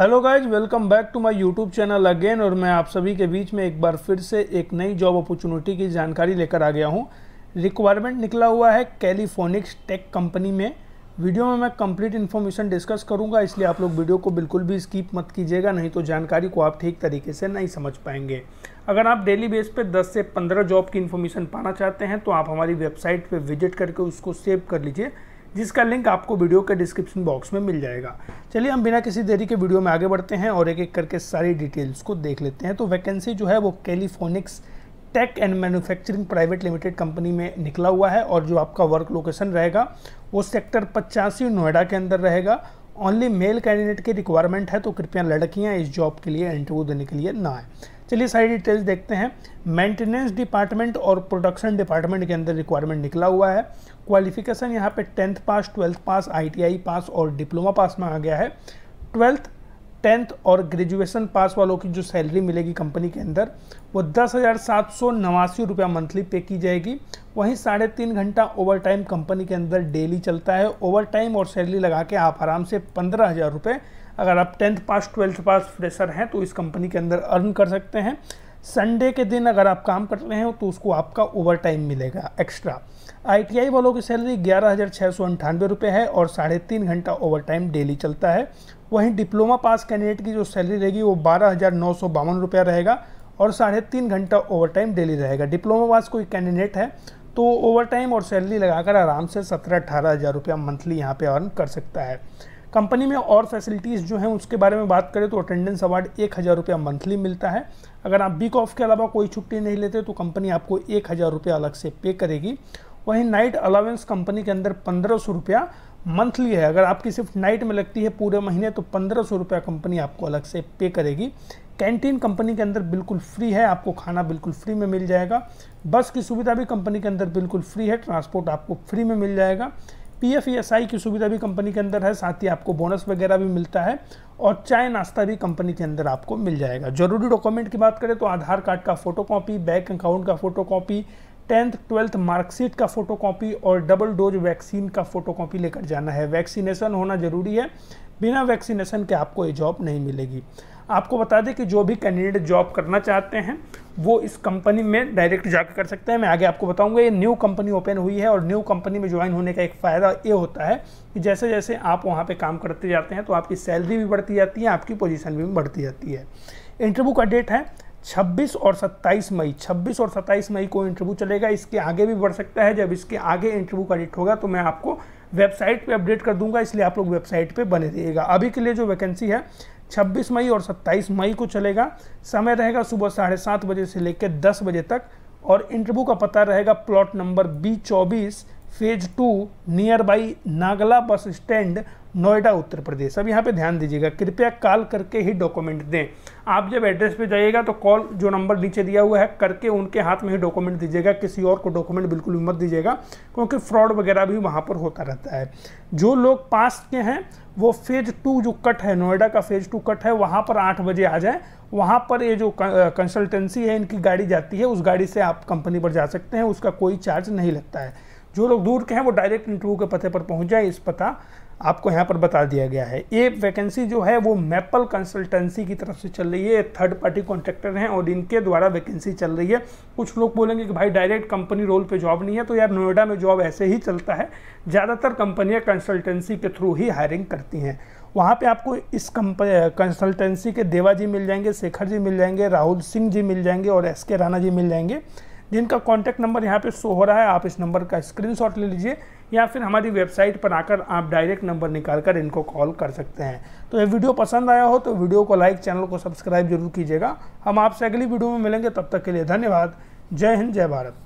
hello guys welcome back to my YouTube channel again और मैं आप सभी के बीच में एक बार फिर से एक नई जॉब अपॉर्चुनिटी की जानकारी लेकर आ गया हूँ रिक्वायरमेंट निकला हुआ है कैलिफोर्निक्स टेक कंपनी में वीडियो में मैं कंप्लीट इन्फॉर्मेशन डिस्कस करूँगा इसलिए आप लोग वीडियो को बिल्कुल भी स्कीप मत कीजिएगा नहीं तो जानकारी को आप ठीक तरीके से नहीं समझ पाएंगे अगर आप डेली बेस पर दस से पंद्रह जॉब की इन्फॉर्मेशन पाना चाहते हैं तो आप हमारी वेबसाइट पर विजिट करके उसको सेव कर लीजिए जिसका लिंक आपको वीडियो के डिस्क्रिप्शन बॉक्स में मिल जाएगा चलिए हम बिना किसी देरी के वीडियो में आगे बढ़ते हैं और एक एक करके सारी डिटेल्स को देख लेते हैं तो वैकेंसी जो है वो Califonix tech and manufacturing private limited company में निकला हुआ है और जो आपका वर्क लोकेशन रहेगा वो सेक्टर पचासी नोएडा के अंदर रहेगा ओनली मेल कैंडिडेट की रिक्वायरमेंट है तो कृपया लड़कियाँ इस जॉब के लिए इंटरव्यू देने के लिए ना आए चलिए सारी डिटेल्स देखते हैं मेंटेनेंस डिपार्टमेंट और प्रोडक्शन डिपार्टमेंट के अंदर रिक्वायरमेंट निकला हुआ है क्वालिफिकेशन यहाँ पे tenth pass twelfth pass ITI pass और डिप्लोमा पास में आ गया है ट्वेल्थ टेंथ और ग्रेजुएशन पास वालों की जो सैलरी मिलेगी कंपनी के अंदर वो दस हज़ार सात सौ नवासी रुपया मंथली पे की जाएगी वहीं साढ़े तीन घंटा ओवर टाइम कंपनी के अंदर डेली चलता है ओवर टाइम और सैलरी लगा के आप आराम से पंद्रह हज़ार रुपये अगर आप tenth pass twelfth pass fresher हैं तो इस कंपनी के अंदर अर्न कर सकते हैं संडे के दिन अगर आप काम कर रहे हो तो उसको आपका ओवर टाइम मिलेगा एक्स्ट्रा आईटीआई वालों की सैलरी ग्यारह हज़ार छः सौ अंठानवे रुपये है और साढ़े तीन घंटा ओवर टाइम डेली चलता है वहीं डिप्लोमा पास कैंडिडेट की जो सैलरी रहेगी वो बारह हज़ार नौ सौ बावन रुपया रहेगा और साढ़े तीन घंटा ओवर टाइम डेली रहेगा डिप्लोमा पास कोई कैंडिडेट है तो ओवर टाइम और सैलरी लगाकर आराम से सत्रह अठारह हज़ार रुपया मंथली यहाँ पे अर्न कर सकता है कंपनी में और फैसिलिटीज़ जो हैं उसके बारे में बात करें तो अटेंडेंस अवार्ड एक हज़ार रुपया मंथली मिलता है अगर आप बी ऑफ के अलावा कोई छुट्टी नहीं लेते तो कंपनी आपको एक हज़ार रुपया अलग से पे करेगी वहीं नाइट अलावेंस कंपनी के अंदर पंद्रह सौ रुपया मंथली है अगर आपकी सिर्फ नाइट में लगती है पूरे महीने तो पंद्रह सौ रुपया कंपनी आपको अलग से पे करेगी कैंटीन कंपनी के अंदर बिल्कुल फ्री है आपको खाना बिल्कुल फ्री में मिल जाएगा बस की सुविधा भी कंपनी के अंदर बिल्कुल फ्री है ट्रांसपोर्ट आपको फ्री में मिल जाएगा पी एफ e की सुविधा भी कंपनी के अंदर है साथ ही आपको बोनस वगैरह भी मिलता है और चाय नाश्ता भी कंपनी के अंदर आपको मिल जाएगा जरूरी डॉक्यूमेंट की बात करें तो आधार कार्ड का फोटो कॉपी बैंक अकाउंट का photo copy tenth twelfth marksheet का फोटोकॉपी और डबल डोज वैक्सीन का फोटोकॉपी लेकर जाना है वैक्सीनेशन होना ज़रूरी है बिना वैक्सीनेशन के आपको ये जॉब नहीं मिलेगी आपको बता दें कि जो भी कैंडिडेट जॉब करना चाहते हैं वो इस कंपनी में डायरेक्ट जाकर कर सकते हैं मैं आगे आपको बताऊंगा ये न्यू कंपनी ओपन हुई है और न्यू कंपनी में ज्वाइन होने का एक फ़ायदा ये होता है कि जैसे जैसे आप वहाँ पे काम करते जाते हैं तो आपकी सैलरी भी बढ़ती जाती है आपकी पोजिशन भी बढ़ती जाती है इंटरव्यू का डेट है 26 और 27 मई 26 और 27 मई को इंटरव्यू चलेगा इसके आगे भी बढ़ सकता है जब इसके आगे इंटरव्यू का डेट होगा तो मैं आपको वेबसाइट पे अपडेट कर दूंगा इसलिए आप लोग वेबसाइट पे बने रहिएगा अभी के लिए जो वैकेंसी है 26 मई और 27 मई को चलेगा समय रहेगा सुबह साढ़े सात बजे से लेकर दस बजे तक और इंटरव्यू का पता रहेगा प्लॉट नंबर बी चौबीस phase two near Bai Nagla bus stand Noida उत्तर प्रदेश अब यहाँ पे ध्यान दीजिएगा कृपया कॉल करके ही डॉक्यूमेंट दें आप जब एड्रेस पे जाइएगा तो कॉल जो नंबर नीचे दिया हुआ है करके उनके हाथ में ही डॉक्यूमेंट दीजिएगा किसी और को डॉक्यूमेंट बिल्कुल भी मत दीजिएगा क्योंकि फ्रॉड वगैरह भी वहाँ पर होता रहता है जो लोग पास के हैं वो फेज टू जो कट है नोएडा का फेज टू कट है वहाँ पर आठ बजे आ जाए वहाँ पर ये जो कंसल्टेंसी है इनकी गाड़ी जाती है उस गाड़ी से आप कंपनी पर जा सकते हैं उसका कोई चार्ज नहीं लगता है जो लोग दूर के हैं वो डायरेक्ट इंटरव्यू के पते पर पहुंच जाए इस पता आपको यहाँ पर बता दिया गया है ये वैकेंसी जो है वो मैपल कंसल्टेंसी की तरफ से चल रही है थर्ड पार्टी कॉन्ट्रैक्टर हैं और इनके द्वारा वैकेंसी चल रही है कुछ लोग बोलेंगे कि भाई डायरेक्ट कंपनी रोल पे जॉब नहीं है तो यार नोएडा में जॉब ऐसे ही चलता है ज़्यादातर कंपनियाँ कंसल्टेंसी के थ्रू ही हायरिंग करती हैं वहाँ पर आपको इस कंसल्टेंसी के देवा जी मिल जाएंगे शेखर जी मिल जाएंगे राहुल सिंह जी मिल जाएंगे और एस के राणा जी मिल जाएंगे जिनका कॉन्टैक्ट नंबर यहाँ पे शो हो रहा है आप इस नंबर का स्क्रीनशॉट ले लीजिए या फिर हमारी वेबसाइट पर आकर आप डायरेक्ट नंबर निकाल कर इनको कॉल कर सकते हैं तो ये वीडियो पसंद आया हो तो वीडियो को लाइक चैनल को सब्सक्राइब जरूर कीजिएगा हम आपसे अगली वीडियो में मिलेंगे तब तक के लिए धन्यवाद जय हिंद जय भारत